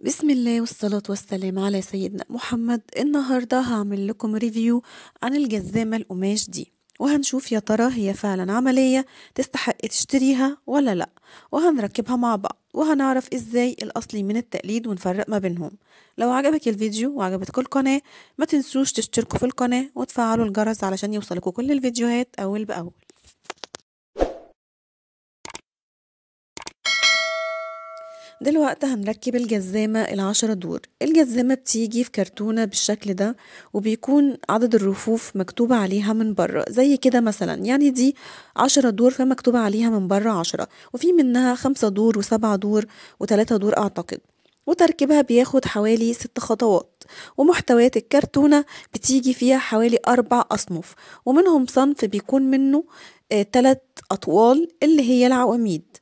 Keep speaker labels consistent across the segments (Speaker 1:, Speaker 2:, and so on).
Speaker 1: بسم الله والصلاة والسلام على سيدنا محمد النهاردة هعمل لكم ريفيو عن الجزامة القماش دي وهنشوف يا ترى هي فعلا عملية تستحق تشتريها ولا لأ وهنركبها مع بعض وهنعرف ازاي الأصلي من التقليد ونفرق ما بينهم لو عجبك الفيديو وعجبتك القناة ما تنسوش تشتركوا في القناة وتفعلوا الجرس علشان يوصلكوا كل الفيديوهات أول بأول دلوقتي هنركب الجزامة العشرة دور الجزامة بتيجي في كرتونة بالشكل ده وبيكون عدد الرفوف مكتوبة عليها من بره زي كده مثلا يعني دي عشرة دور فمكتوبة عليها من بره عشرة وفي منها خمسة دور وسبعة دور وتلاتة دور أعتقد وتركيبها بياخد حوالي ست خطوات ومحتويات الكرتونة بتيجي فيها حوالي أربع أصنف ومنهم صنف بيكون منه آه، تلات أطوال اللي هي العواميد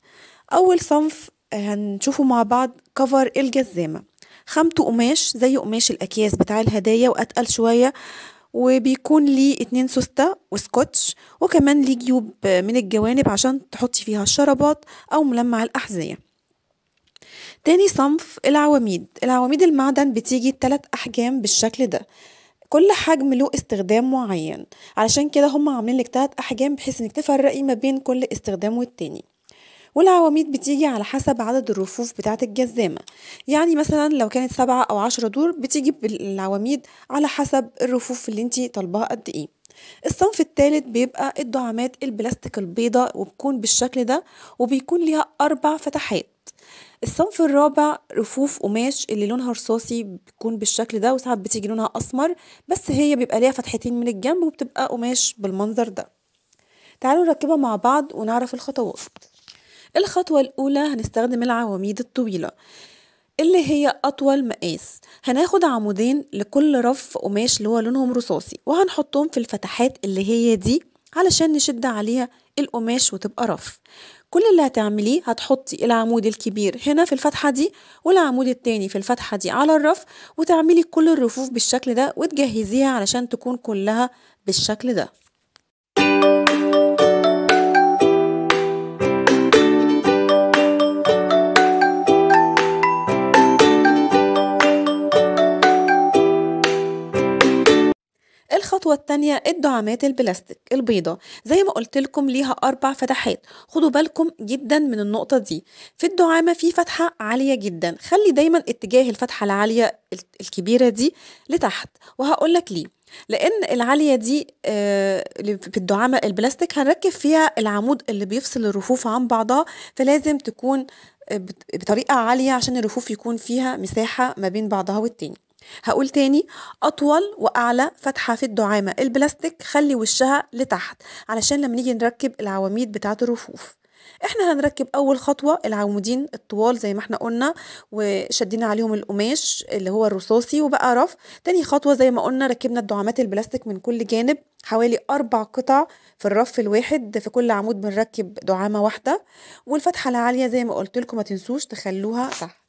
Speaker 1: أول صنف هنشوفوا مع بعض كفر الجزامة خامته قماش زي قماش الأكياس بتاع الهدايا وأتقل شوية وبيكون ليه اتنين سوستة وسكوتش وكمان ليه جيوب من الجوانب عشان تحطي فيها الشرابات أو ملمع الأحذية تاني صنف العواميد العواميد المعدن بتيجي تلات أحجام بالشكل ده كل حجم له استخدام معين علشان كده هم عاملين لك تلات أحجام بحيث انك تفرقي ما بين كل استخدام والتاني والعواميد بتيجي على حسب عدد الرفوف بتاعة الجزامة يعني مثلا لو كانت سبعة أو عشرة دور بتيجي بالعواميد على حسب الرفوف اللي انتي طالباها قد ايه الصنف الثالث بيبقى الدعامات البلاستيك البيضة وبتكون بالشكل ده وبيكون ليها أربع فتحات الصنف الرابع رفوف قماش اللي لونها رصاصي بتكون بالشكل ده وساعات بتيجي لونها أسمر بس هي بيبقى ليها فتحتين من الجنب وبتبقى قماش بالمنظر ده تعالوا نركبها مع بعض ونعرف الخطوات الخطوة الأولى هنستخدم العواميد الطويلة اللي هي أطول مقاس هناخد عمودين لكل رف قماش اللي هو لونهم رصاصي وهنحطهم في الفتحات اللي هي دي علشان نشد عليها القماش وتبقى رف كل اللي هتعمليه هتحطي العمود الكبير هنا في الفتحة دي والعمود التاني في الفتحة دي على الرف وتعملي كل الرفوف بالشكل ده وتجهزيها علشان تكون كلها بالشكل ده الخطوة الثانية الدعامات البلاستيك البيضة زي ما قلت لكم ليها أربع فتحات خدوا بالكم جدا من النقطة دي في الدعامة في فتحة عالية جدا خلي دايما اتجاه الفتحة العالية الكبيرة دي لتحت وهقول لك ليه لان العاليه دي آه، في الدعامه البلاستيك هنركب فيها العمود اللي بيفصل الرفوف عن بعضها فلازم تكون آه، بطريقه عاليه عشان الرفوف يكون فيها مساحه ما بين بعضها والتاني هقول تاني أطول وأعلى فتحة في الدعامة البلاستيك خلي وشها لتحت علشان لما نيجي نركب العواميد بتاعة الرفوف احنا هنركب اول خطوه العمودين الطوال زي ما احنا قلنا وشدينا عليهم القماش اللي هو الرصاصي وبقى رف تاني خطوه زي ما قلنا ركبنا الدعامات البلاستيك من كل جانب حوالي اربع قطع في الرف الواحد في كل عمود بنركب دعامه واحده والفتحه العاليه زي ما قلت لكم ما تنسوش تخلوها تحت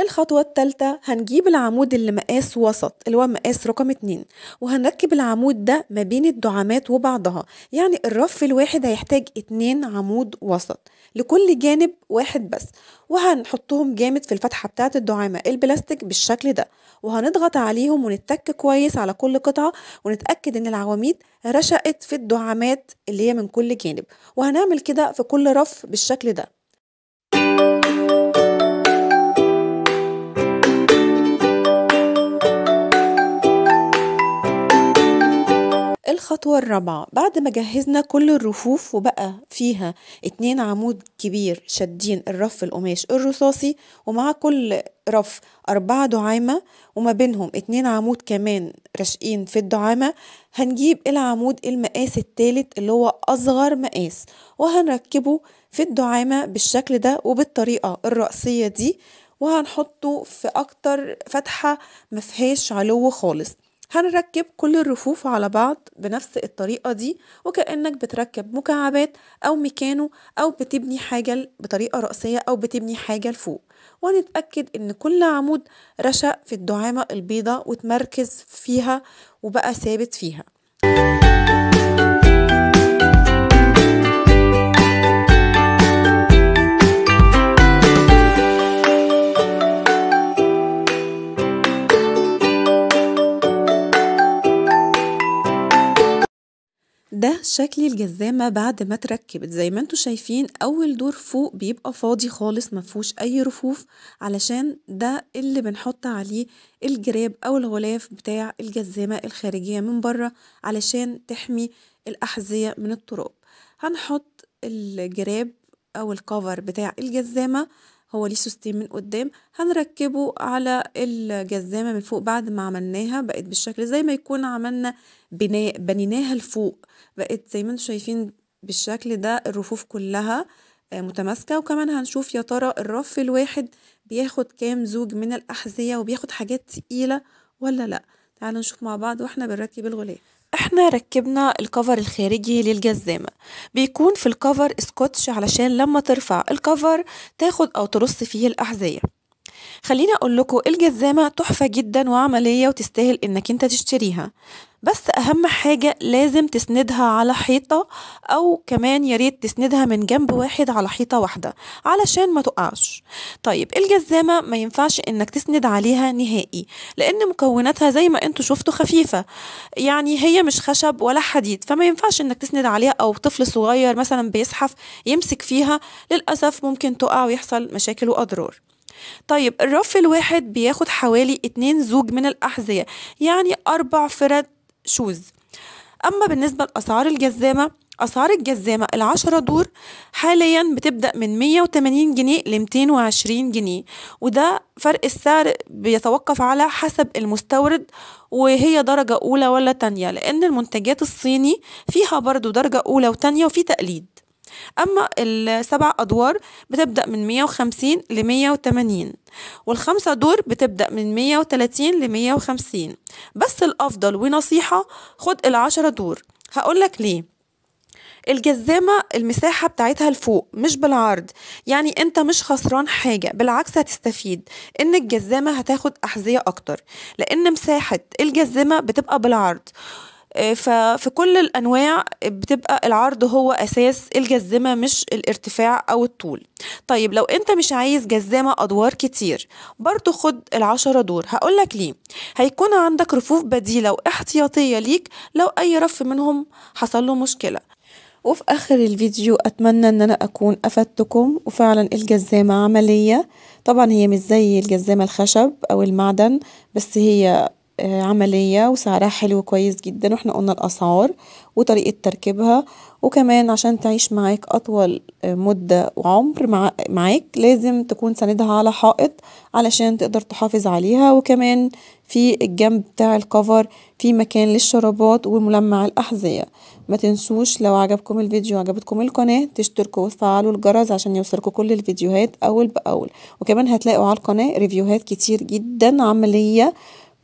Speaker 1: الخطوة التالتة هنجيب العمود اللي مقاس وسط اللي هو مقاس رقم اتنين وهنركب العمود ده ما بين الدعامات وبعضها يعني الرف الواحد هيحتاج اتنين عمود وسط لكل جانب واحد بس وهنحطهم جامد في الفتحة بتاعة الدعامة البلاستيك بالشكل ده وهنضغط عليهم ونتك كويس على كل قطعة ونتأكد ان العواميد رشقت في الدعامات اللي هي من كل جانب وهنعمل كده في كل رف بالشكل ده الخطوة الرابعة بعد ما جهزنا كل الرفوف وبقى فيها اتنين عمود كبير شادين الرف القماش الرصاصي ومع كل رف أربعة دعامة وما بينهم اتنين عمود كمان راشقين في الدعامة هنجيب العمود المقاس التالت اللي هو أصغر مقاس وهنركبه في الدعامة بالشكل ده وبالطريقة الرأسية دي وهنحطه في أكتر فتحة مفيهاش علو خالص هنركب كل الرفوف على بعض بنفس الطريقة دي وكأنك بتركب مكعبات أو ميكانو أو بتبني حاجة بطريقة رأسية أو بتبني حاجة لفوق وهنتأكد إن كل عمود رشق في الدعامة البيضة وتمركز فيها وبقى ثابت فيها ده شكل الجزامة بعد ما اتركبت زي ما انتوا شايفين اول دور فوق بيبقى فاضي خالص مفهوش اي رفوف علشان ده اللي بنحط عليه الجراب او الغلاف بتاع الجزامة الخارجية من بره علشان تحمي الاحذية من التراب هنحط الجراب او الكفر بتاع الجزامة هو ليه سوستين من قدام هنركبه على الجزامة من فوق بعد ما عملناها بقت بالشكل زي ما يكون عملنا بناء بنيناها لفوق بقت زي ما انتم شايفين بالشكل ده الرفوف كلها آه، متماسكة وكمان هنشوف يا ترى الرف الواحد بياخد كام زوج من الأحذية وبياخد حاجات تقيلة ولا لأ تعالوا نشوف مع بعض واحنا بنركب الغلاف احنا ركبنا الكفر الخارجي للجزامة بيكون في الكفر سكوتش علشان لما ترفع الكفر تاخد او ترص فيه الاحذية خليني اقول لكم الجزامة تحفة جدا وعملية وتستاهل انك انت تشتريها بس أهم حاجة لازم تسندها على حيطة أو كمان ياريت تسندها من جنب واحد على حيطة واحدة علشان ما تقعش طيب الجزامة ما ينفعش إنك تسند عليها نهائي لأن مكوناتها زي ما انتوا شفتوا خفيفة يعني هي مش خشب ولا حديد فما ينفعش إنك تسند عليها أو طفل صغير مثلا بيزحف يمسك فيها للأسف ممكن تقع ويحصل مشاكل وأضرار طيب الرف الواحد بياخد حوالي اتنين زوج من الأحذية يعني أربع فرد شوز أما بالنسبة لأسعار الجزامة أسعار الجزامة العشرة دور حاليا بتبدأ من 180 جنيه ل 220 جنيه وده فرق السعر بيتوقف على حسب المستورد وهي درجة أولى ولا تانية لأن المنتجات الصيني فيها برضو درجة أولى وتانية وفي تقليد أما السبع أدوار بتبدأ من 150 ل 180 والخمسة دور بتبدأ من 130 ل 150 بس الأفضل ونصيحة خد العشرة دور هقولك ليه الجزامة المساحة بتاعتها لفوق مش بالعرض يعني انت مش خسران حاجة بالعكس هتستفيد ان الجزامة هتاخد احذية اكتر لان مساحة الجزامة بتبقى بالعرض آه، ففي كل الأنواع بتبقى العرض هو أساس الجزمة مش الارتفاع أو الطول طيب لو أنت مش عايز جزامة أدوار كتير برضو خد العشرة دور هقولك ليه هيكون عندك رفوف بديلة واحتياطية ليك لو أي رف منهم حصل له مشكلة وفي آخر الفيديو أتمنى أن أنا أكون أفدتكم وفعلا الجزامة عملية طبعا هي مش زي الجزامة الخشب أو المعدن بس هي آه، عملية وسعرها حلو كويس جدا واحنا قلنا الأسعار وطريقة تركيبها وكمان عشان تعيش معاك أطول آه، مدة وعمر معاك لازم تكون سندها على حائط علشان تقدر تحافظ عليها وكمان في الجنب بتاع الكفر في مكان للشرابات وملمع الأحذية ما تنسوش لو عجبكم الفيديو وعجبتكم القناة تشتركوا وتفعلوا الجرس عشان يوصلكوا كل الفيديوهات أول بأول وكمان هتلاقوا على القناة ريفيوهات كتير جدا عملية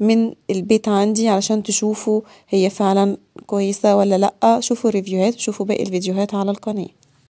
Speaker 1: من البيت عندي علشان تشوفوا هي فعلا كويسة ولا لأ شوفوا الريفيوهات وشوفوا باقي الفيديوهات على القناة